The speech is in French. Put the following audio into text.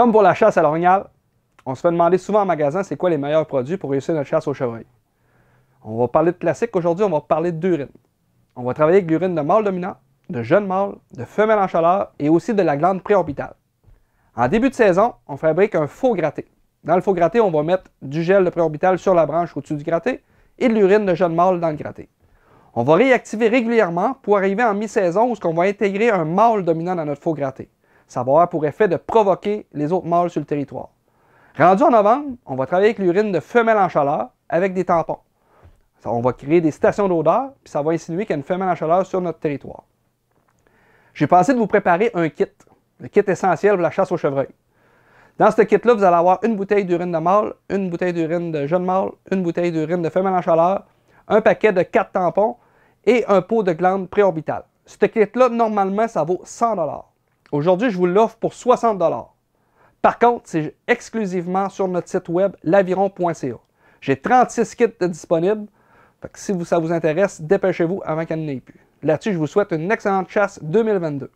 Comme pour la chasse à l'orignal, on se fait demander souvent en magasin c'est quoi les meilleurs produits pour réussir notre chasse au chevreuil. On va parler de classique aujourd'hui, on va parler d'urine. On va travailler avec l'urine de mâle dominant, de jeune mâle, de femelle en chaleur et aussi de la glande préorbitale. En début de saison, on fabrique un faux gratté. Dans le faux gratté, on va mettre du gel de préorbital sur la branche au-dessus du gratté et de l'urine de jeune mâle dans le gratté. On va réactiver régulièrement pour arriver en mi-saison où on va intégrer un mâle dominant dans notre faux gratté ça va avoir pour effet de provoquer les autres mâles sur le territoire. Rendu en novembre, on va travailler avec l'urine de femelle en chaleur avec des tampons. on va créer des stations d'odeur, puis ça va insinuer qu'il y a une femelle en chaleur sur notre territoire. J'ai pensé de vous préparer un kit, le kit essentiel pour la chasse aux chevreuils. Dans ce kit-là, vous allez avoir une bouteille d'urine de mâle, une bouteille d'urine de jeune mâle, une bouteille d'urine de femelle en chaleur, un paquet de quatre tampons et un pot de glande préorbitale. Ce kit-là, normalement, ça vaut 100 Aujourd'hui, je vous l'offre pour 60 Par contre, c'est exclusivement sur notre site web laviron.ca. J'ai 36 kits disponibles. si ça vous intéresse, dépêchez-vous avant qu'elle n'ait plus. Là-dessus, je vous souhaite une excellente chasse 2022.